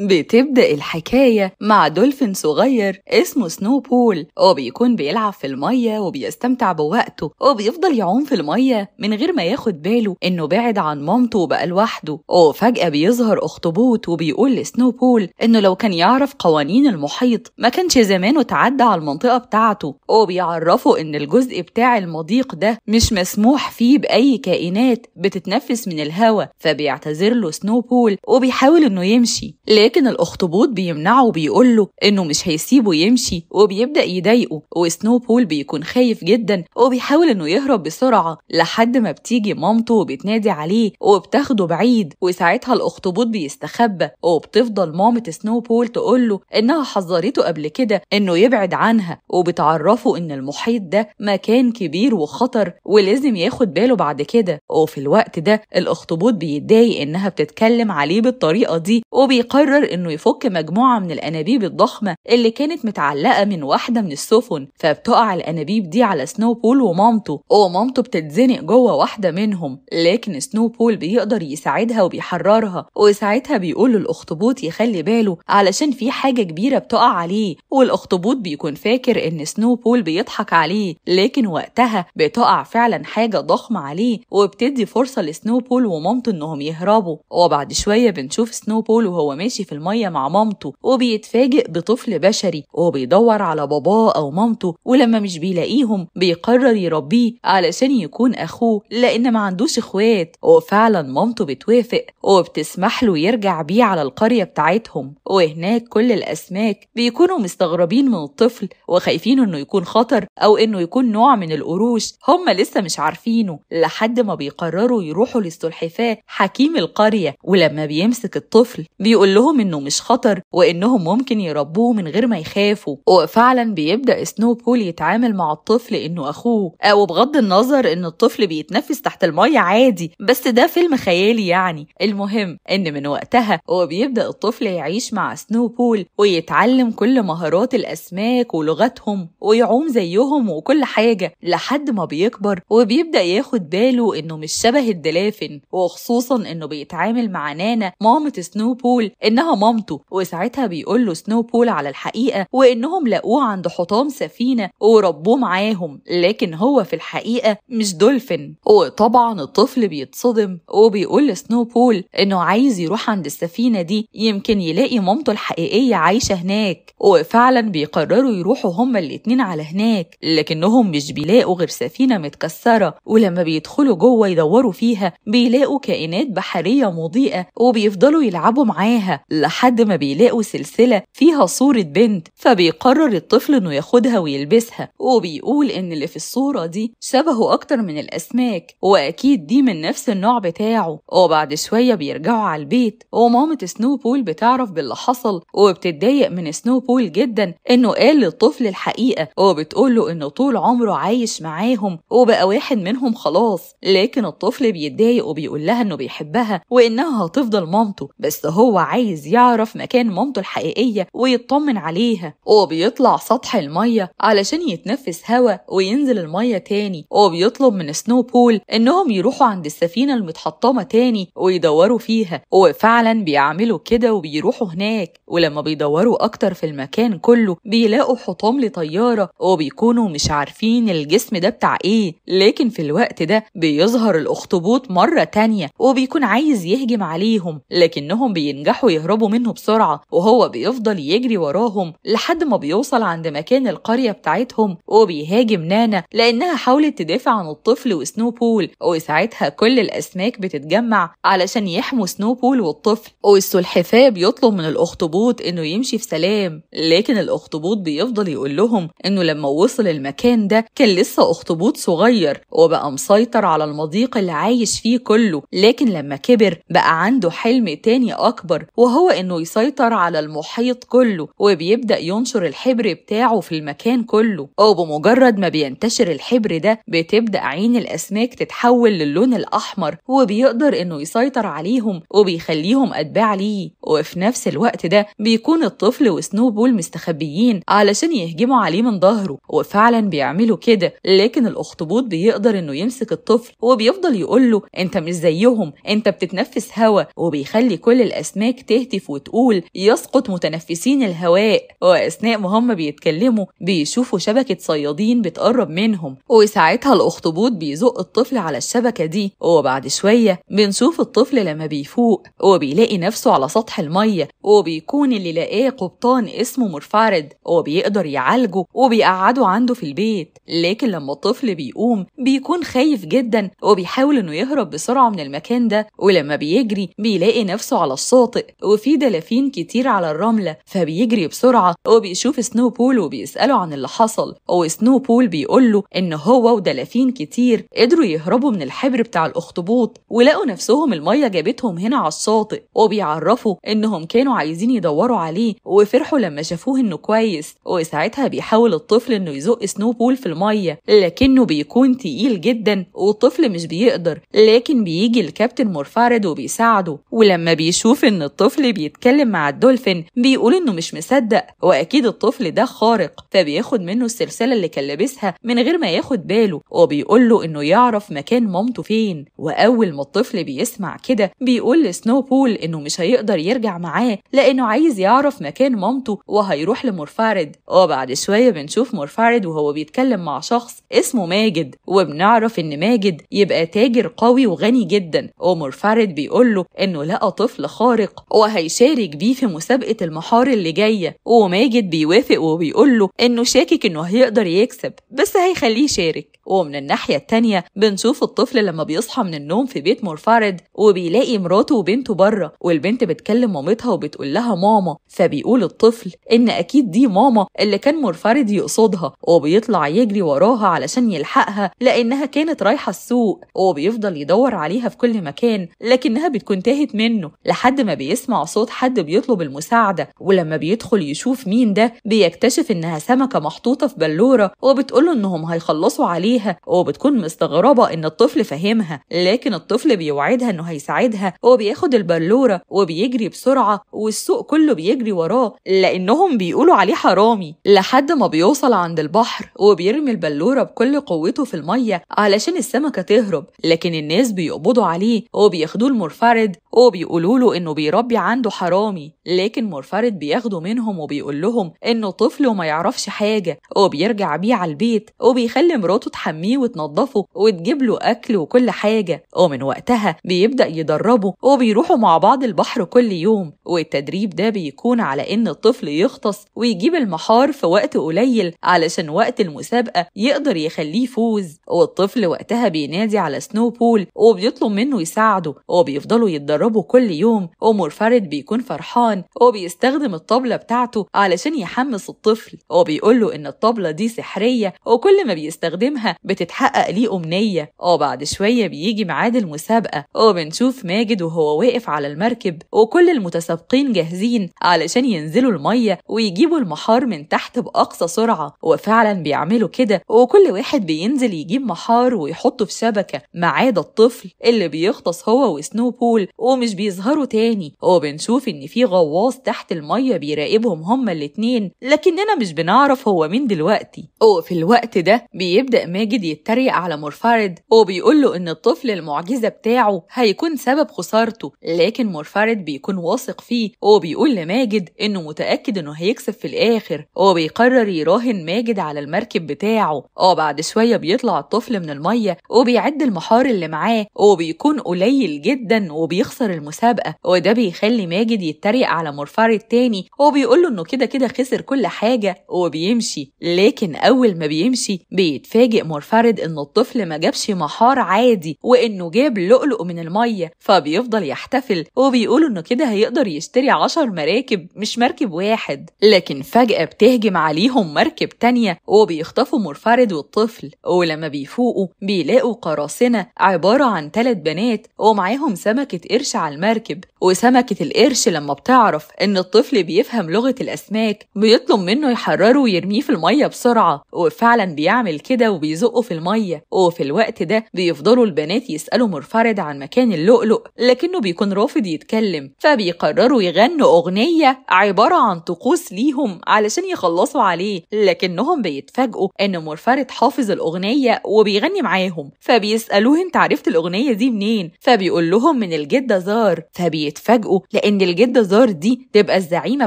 بتبدأ الحكاية مع دولفين صغير اسمه سنو بول وبيكون بيلعب في المية وبيستمتع بوقته وبيفضل يعوم في المية من غير ما ياخد باله إنه بعد عن مامته وبقى لوحده وفجأة بيظهر أخطبوط وبيقول لسنو بول إنه لو كان يعرف قوانين المحيط ما كانش زمانه تعدى على المنطقة بتاعته وبيعرفه إن الجزء بتاع المضيق ده مش مسموح فيه بأي كائنات بتتنفس من الهواء فبيعتذر له سنو بول وبيحاول إنه يمشي لكن الأخطبوط بيمنعه وبيقول له إنه مش هيسيبه يمشي وبيبدأ يضايقه وسنو بول بيكون خايف جدا وبيحاول إنه يهرب بسرعة لحد ما بتيجي مامته وبتنادي عليه وبتاخده بعيد وساعتها الأخطبوط بيستخبى وبتفضل مامة سنو بول تقول له إنها حذرته قبل كده إنه يبعد عنها وبتعرفه إن المحيط ده مكان كبير وخطر ولازم ياخد باله بعد كده وفي الوقت ده الأخطبوط بيتضايق إنها بتتكلم عليه بالطريقة دي وبيقرر قرر إنه يفك مجموعة من الأنابيب الضخمة اللي كانت متعلقة من واحدة من السفن فبتقع الأنابيب دي على سنو بول ومامته ومامته بتتزنق جوه واحدة منهم لكن سنو بول بيقدر يساعدها وبيحررها وساعتها بيقول للأخطبوط يخلي باله علشان في حاجة كبيرة بتقع عليه والأخطبوط بيكون فاكر إن سنو بول بيضحك عليه لكن وقتها بتقع فعلا حاجة ضخمة عليه وبتدي فرصة لسنو بول ومامته إنهم يهربوا وبعد شوية بنشوف سنو بول وهو ماشي في المية مع مامته وبيتفاجئ بطفل بشري وبيدور على باباه أو مامته ولما مش بيلاقيهم بيقرر يربيه علشان يكون أخوه لأن ما عندوش إخوات وفعلا مامته بتوافق وبتسمح له يرجع بيه على القرية بتاعتهم وهناك كل الأسماك بيكونوا مستغربين من الطفل وخايفين إنه يكون خطر أو إنه يكون نوع من القروش هم لسه مش عارفينه لحد ما بيقرروا يروحوا للسلحفاة حكيم القرية ولما بيمسك الطفل بيقول لهم لهم انه مش خطر وانهم ممكن يربوه من غير ما يخافوا وفعلا بيبدا سنو بول يتعامل مع الطفل انه اخوه او آه، بغض النظر ان الطفل بيتنفس تحت الميه عادي بس ده فيلم خيالي يعني المهم ان من وقتها هو بيبدا الطفل يعيش مع سنو بول ويتعلم كل مهارات الاسماك ولغتهم ويعوم زيهم وكل حاجه لحد ما بيكبر وبيبدا ياخد باله انه مش شبه الدلافن وخصوصا انه بيتعامل مع نانا مامة سنو بول انها إنها مامته وساعتها بيقول له سنو بول على الحقيقة وإنهم لقوه عند حطام سفينة وربوه معاهم لكن هو في الحقيقة مش دولفين وطبعا الطفل بيتصدم وبيقول لسنو بول إنه عايز يروح عند السفينة دي يمكن يلاقي مامته الحقيقية عايشة هناك وفعلا بيقرروا يروحوا هما الاتنين على هناك لكنهم مش بيلاقوا غير سفينة متكسرة ولما بيدخلوا جوه يدوروا فيها بيلاقوا كائنات بحرية مضيئة وبيفضلوا يلعبوا معاها لحد ما بيلاقوا سلسلة فيها صورة بنت فبيقرر الطفل إنه ياخدها ويلبسها وبيقول إن اللي في الصورة دي شبهه أكتر من الأسماك وأكيد دي من نفس النوع بتاعه وبعد شوية بيرجعوا على البيت ومامة سنو بول بتعرف باللي حصل وبتتضايق من سنو بول جدا إنه قال للطفل الحقيقة وبتقوله إنه طول عمره عايش معاهم وبقى واحد منهم خلاص لكن الطفل بيتضايق وبيقول لها إنه بيحبها وإنها هتفضل مامته بس هو عايز عايز يعرف مكان مامته الحقيقية ويطمن عليها وبيطلع سطح المية علشان يتنفس هوا وينزل المية تاني وبيطلب من سنو بول إنهم يروحوا عند السفينة المتحطمة تاني ويدوروا فيها وفعلا بيعملوا كده وبيروحوا هناك ولما بيدوروا أكتر في المكان كله بيلاقوا حطام لطيارة وبيكونوا مش عارفين الجسم ده بتاع إيه لكن في الوقت ده بيظهر الأخطبوط مرة تانية وبيكون عايز يهجم عليهم لكنهم بينجحوا يهربوا بيهربوا منه بسرعة وهو بيفضل يجري وراهم لحد ما بيوصل عند مكان القرية بتاعتهم وبيهاجم نانا لأنها حاولت تدافع عن الطفل وسنو بول وساعتها كل الأسماك بتتجمع علشان يحموا سنو بول والطفل والسلحفاة بيطلب من الأخطبوط إنه يمشي في سلام لكن الأخطبوط بيفضل يقول لهم إنه لما وصل المكان ده كان لسه أخطبوط صغير وبقى مسيطر على المضيق اللي عايش فيه كله لكن لما كبر بقى عنده حلم تاني أكبر وهو وهو إنه يسيطر على المحيط كله وبيبدأ ينشر الحبر بتاعه في المكان كله وبمجرد ما بينتشر الحبر ده بتبدأ عين الأسماك تتحول للون الأحمر وبيقدر إنه يسيطر عليهم وبيخليهم أتباع ليه وفي نفس الوقت ده بيكون الطفل وسنوبول مستخبيين علشان يهجموا عليه من ظهره وفعلا بيعملوا كده لكن الأخطبوط بيقدر إنه يمسك الطفل وبيفضل يقول له أنت مش زيهم أنت بتتنفس هوا وبيخلي كل الأسماك تهدى تهتف وتقول يسقط متنفسين الهواء وأثناء ما هم بيتكلموا بيشوفوا شبكة صيادين بتقرب منهم وساعتها الأخطبوط بيزق الطفل على الشبكة دي وبعد شوية بنشوف الطفل لما بيفوق وبيلاقي نفسه على سطح المية وبيكون اللي لاقاه قبطان اسمه مرفرد وبيقدر يعالجه وبيقعده عنده في البيت لكن لما الطفل بيقوم بيكون خايف جدا وبيحاول انه يهرب بسرعة من المكان ده ولما بيجري بيلاقي نفسه على الشاطئ وفي دلافين كتير على الرملة فبيجري بسرعة وبيشوف سنو بول وبيسأله عن اللي حصل وسنو بول بيقوله إن هو ودلافين كتير قدروا يهربوا من الحبر بتاع الأخطبوط ولقوا نفسهم المية جابتهم هنا على الشاطئ وبيعرفوا إنهم كانوا عايزين يدوروا عليه وفرحوا لما شافوه إنه كويس وساعتها بيحاول الطفل إنه يزق سنو بول في المية لكنه بيكون تقيل جدا والطفل مش بيقدر لكن بيجي الكابتن مورفارد وبيساعده ولما بيشوف إن الطفل بيتكلم مع الدولفين بيقول إنه مش مصدق وأكيد الطفل ده خارق فبياخد منه السلسلة اللي كان لابسها من غير ما ياخد باله وبيقول له إنه يعرف مكان مامته فين وأول ما الطفل بيسمع كده بيقول لسنو بول إنه مش هيقدر يرجع معاه لأنه عايز يعرف مكان مامته وهيروح لمورفارد وبعد شوية بنشوف مورفارد وهو بيتكلم مع شخص اسمه ماجد وبنعرف إن ماجد يبقى تاجر قوي وغني جدا ومورفارد بيقول له إنه لقى طفل خارق وهي هيشارك بيه في مسابقة المحار اللي جاية وماجد بيوافق وبيقول له إنه شاكك إنه هيقدر يكسب بس هيخليه يشارك ومن الناحية التانية بنشوف الطفل لما بيصحى من النوم في بيت منفرد وبيلاقي مراته وبنته بره والبنت بتكلم مامتها وبتقول لها ماما فبيقول الطفل إن أكيد دي ماما اللي كان منفرد يقصدها وبيطلع يجري وراها علشان يلحقها لأنها كانت رايحة السوق وبيفضل يدور عليها في كل مكان لكنها بتكون تاهت منه لحد ما بيسمع بيسمع صوت حد بيطلب المساعدة ولما بيدخل يشوف مين ده بيكتشف إنها سمكة محطوطة في بلورة وبتقوله إنهم هيخلصوا عليها وبتكون مستغربة إن الطفل فاهمها لكن الطفل بيوعدها إنه هيساعدها وبياخد البلورة وبيجري بسرعة والسوق كله بيجري وراه لأنهم بيقولوا عليه حرامي لحد ما بيوصل عند البحر وبيرمي البلورة بكل قوته في المية علشان السمكة تهرب لكن الناس بيقبضوا عليه وبياخدوه المنفرد وبيقولوا له إنه بيربي عنده حرامي لكن مرفرد بياخده منهم وبيقول لهم انه طفل وما يعرفش حاجه وبيرجع بيه على البيت وبيخلي مراته تحميه وتنضفه وتجيب له اكل وكل حاجه ومن وقتها بيبدا يدربه وبيروحوا مع بعض البحر كل يوم والتدريب ده بيكون على ان الطفل يغطس ويجيب المحار في وقت قليل علشان وقت المسابقه يقدر يخليه يفوز والطفل وقتها بينادي على سنو بول وبيطلب منه يساعده وبيفضلوا يتدربوا كل يوم ومرفرد الوالد بيكون فرحان وبيستخدم الطبلة بتاعته علشان يحمس الطفل وبيقوله إن الطبلة دي سحرية وكل ما بيستخدمها بتتحقق ليه أمنية وبعد شوية بيجي ميعاد المسابقة وبنشوف ماجد وهو واقف على المركب وكل المتسابقين جاهزين علشان ينزلوا المية ويجيبوا المحار من تحت بأقصى سرعة وفعلا بيعملوا كده وكل واحد بينزل يجيب محار ويحطه في شبكة ما عدا الطفل اللي بيغطس هو وسنو بول ومش بيظهروا تاني وبن وبنشوف إن في غواص تحت المية بيراقبهم هما الاتنين لكننا مش بنعرف هو مين دلوقتي وفي الوقت ده بيبدأ ماجد يتريق على مرفرد وبيقول له إن الطفل المعجزة بتاعه هيكون سبب خسارته لكن مرفرد بيكون واثق فيه وبيقول لماجد إنه متأكد إنه هيكسب في الآخر وبيقرر يراهن ماجد على المركب بتاعه وبعد شوية بيطلع الطفل من المية وبيعد المحار اللي معاه وبيكون قليل جدا وبيخسر المسابقة وده بيخلي بيخلي ماجد يتريق على مرفار التاني وبيقول له انه كده كده خسر كل حاجه وبيمشي لكن اول ما بيمشي بيتفاجئ مرفرد ان الطفل ما جابش محار عادي وانه جاب لؤلؤ من الميه فبيفضل يحتفل وبيقول انه كده هيقدر يشتري عشر مراكب مش مركب واحد لكن فجأة بتهجم عليهم مركب تانية وبيخطفوا مرفرد والطفل ولما بيفوقوا بيلاقوا قراصنة عبارة عن ثلاث بنات ومعاهم سمكة قرش على المركب وسمكة القرش لما بتعرف إن الطفل بيفهم لغة الأسماك بيطلب منه يحرره ويرميه في المية بسرعة وفعلا بيعمل كده وبيزقه في المية وفي الوقت ده بيفضلوا البنات يسألوا مرفرد عن مكان اللؤلؤ لكنه بيكون رافض يتكلم فبيقرروا يغنوا أغنية عبارة عن طقوس ليهم علشان يخلصوا عليه لكنهم بيتفاجئوا إن مرفرد حافظ الأغنية وبيغني معاهم فبيسألوه أنت عرفت الأغنية دي منين فبيقول لهم من الجدة زار فبي بيتفاجئوا لأن الجدة زار دي تبقى الزعيمة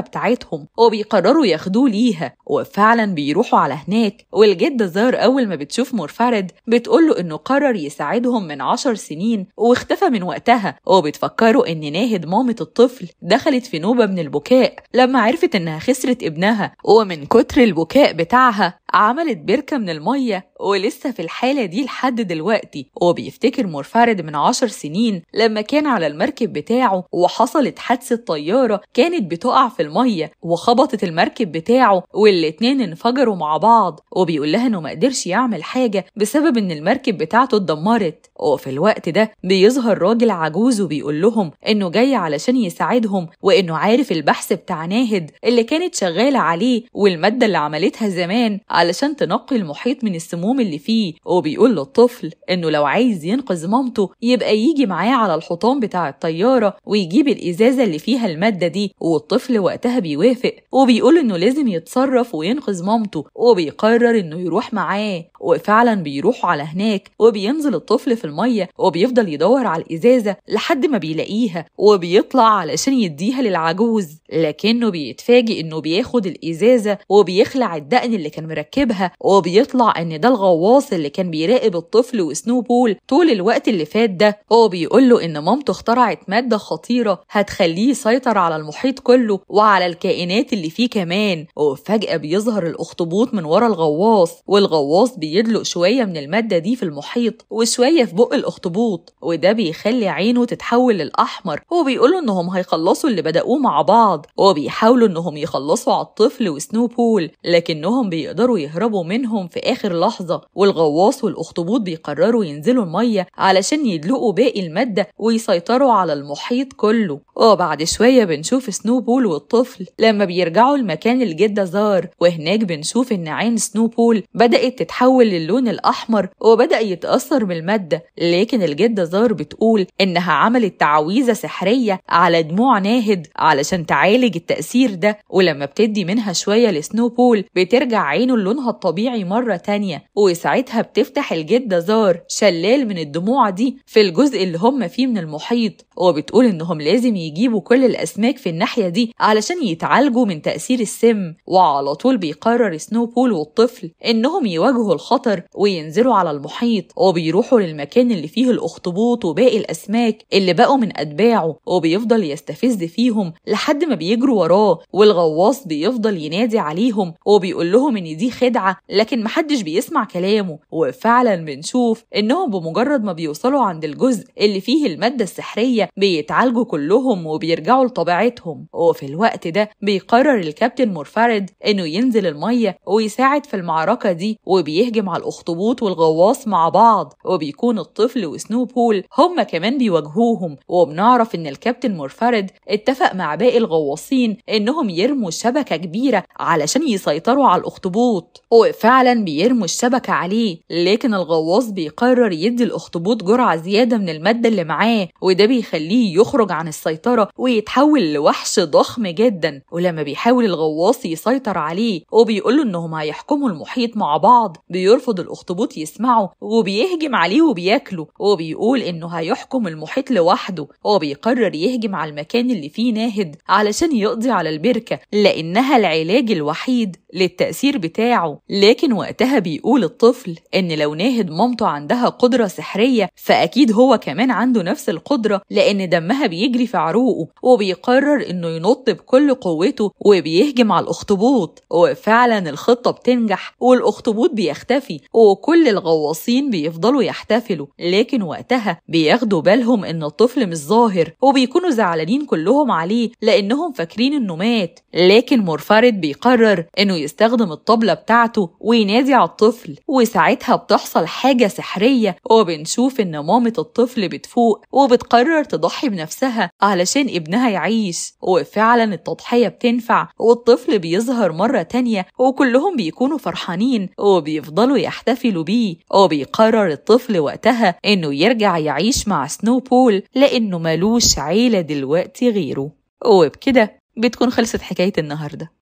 بتاعتهم وبيقرروا ياخدوه ليها وفعلا بيروحوا على هناك والجدة زار أول ما بتشوف مرفرد بتقوله إنه قرر يساعدهم من عشر سنين واختفى من وقتها وبتفكروا إن ناهد مامة الطفل دخلت في نوبة من البكاء لما عرفت إنها خسرت ابنها ومن كتر البكاء بتاعها عملت بركة من المية ولسه في الحالة دي لحد دلوقتي وبيفتكر منفرد من عشر سنين لما كان على المركب بتاعه وحصلت حادثة طيارة كانت بتقع في المية وخبطت المركب بتاعه والاتنين انفجروا مع بعض وبيقول لها انه مقدرش يعمل حاجة بسبب ان المركب بتاعته اتدمرت وفي الوقت ده بيظهر راجل عجوز وبيقول لهم انه جاي علشان يساعدهم وانه عارف البحث بتاع ناهد اللي كانت شغالة عليه والمادة اللي عملتها زمان علشان تنقي المحيط من السموم اللي فيه وبيقول للطفل إنه لو عايز ينقذ مامته يبقى يجي معاه على الحطام بتاع الطيارة ويجيب الإزازة اللي فيها المادة دي والطفل وقتها بيوافق وبيقول إنه لازم يتصرف وينقذ مامته وبيقرر إنه يروح معاه وفعلا بيروحوا على هناك وبينزل الطفل في المية وبيفضل يدور على الإزازة لحد ما بيلاقيها وبيطلع علشان يديها للعجوز لكنه بيتفاجئ إنه بياخد الإزازة وبيخلع الدقن اللي كان مركب بيركبها وبيطلع ان ده الغواص اللي كان بيراقب الطفل وسنو بول طول الوقت اللي فات ده هو بيقول له ان مامته اخترعت ماده خطيره هتخليه يسيطر على المحيط كله وعلى الكائنات اللي فيه كمان وفجاه بيظهر الاخطبوط من ورا الغواص والغواص بيدلق شويه من الماده دي في المحيط وشويه في بق الاخطبوط وده بيخلي عينه تتحول للاحمر وبيقولوا انهم هيخلصوا اللي بداوه مع بعض وبيحاولوا انهم يخلصوا على الطفل وسنو بول لكنهم بيقدروا يهربوا منهم في آخر لحظة والغواص والأخطبوط بيقرروا ينزلوا المية علشان يدلقوا باقي المادة ويسيطروا على المحيط كله وبعد آه، شوية بنشوف سنو بول والطفل لما بيرجعوا المكان الجدة زار وهناك بنشوف إن عين سنو بول بدأت تتحول للون الأحمر وبدأ يتأثر بالمادة لكن الجدة زار بتقول إنها عملت تعويذة سحرية على دموع ناهد علشان تعالج التأثير ده ولما بتدي منها شوية لسنو بول بترجع عينه لونها الطبيعي مرة تانية وساعتها بتفتح الجدة زار شلال من الدموع دي في الجزء اللي هم فيه من المحيط وبتقول إنهم لازم يجيبوا كل الأسماك في الناحية دي علشان يتعالجوا من تأثير السم وعلى طول بيقرر سنو بول والطفل إنهم يواجهوا الخطر وينزلوا على المحيط وبيروحوا للمكان اللي فيه الأخطبوط وباقي الأسماك اللي بقوا من أتباعه وبيفضل يستفز فيهم لحد ما بيجروا وراه والغواص بيفضل ينادي عليهم وبيقول لهم إن دي خدعة لكن محدش بيسمع كلامه وفعلا بنشوف إنهم بمجرد ما بيوصلوا عند الجزء اللي فيه المادة السحرية بيتعالجوا كلهم وبيرجعوا لطبيعتهم وفي الوقت ده بيقرر الكابتن مورفارد إنه ينزل المية ويساعد في المعركة دي وبيهجم على الأخطبوط والغواص مع بعض وبيكون الطفل وسنوب هول هما كمان بيواجهوهم وبنعرف إن الكابتن مورفارد اتفق مع باقي الغواصين إنهم يرموا شبكة كبيرة علشان يسيطروا على الأخطبوط الأخطبوط وفعلا بيرموا الشبكة عليه لكن الغواص بيقرر يدي الأخطبوط جرعة زيادة من المادة اللي معاه وده بيخليه يخرج عن السيطرة ويتحول لوحش ضخم جدا ولما بيحاول الغواص يسيطر عليه وبيقول له إنهم هيحكموا المحيط مع بعض بيرفض الأخطبوط يسمعه وبيهجم عليه وبياكله وبيقول إنه هيحكم المحيط لوحده وبيقرر يهجم على المكان اللي فيه ناهد علشان يقضي على البركة لأنها العلاج الوحيد للتأثير بتاع بتاعه لكن وقتها بيقول الطفل إن لو ناهد مامته عندها قدرة سحرية فأكيد هو كمان عنده نفس القدرة لأن دمها بيجري في عروقه وبيقرر إنه ينط بكل قوته وبيهجم على الأخطبوط وفعلا الخطة بتنجح والأخطبوط بيختفي وكل الغواصين بيفضلوا يحتفلوا لكن وقتها بياخدوا بالهم إن الطفل مش ظاهر وبيكونوا زعلانين كلهم عليه لأنهم فاكرين إنه مات لكن مورفارد بيقرر إنه يستخدم الطبلة بتاعته وينادي على الطفل وساعتها بتحصل حاجة سحرية وبنشوف إن مامة الطفل بتفوق وبتقرر تضحي بنفسها علشان ابنها يعيش وفعلا التضحية بتنفع والطفل بيظهر مرة تانية وكلهم بيكونوا فرحانين وبيفضلوا يحتفلوا بيه وبيقرر الطفل وقتها إنه يرجع يعيش مع سنو بول لأنه ملوش عيلة دلوقتي غيره وبكده بتكون خلصت حكاية النهارده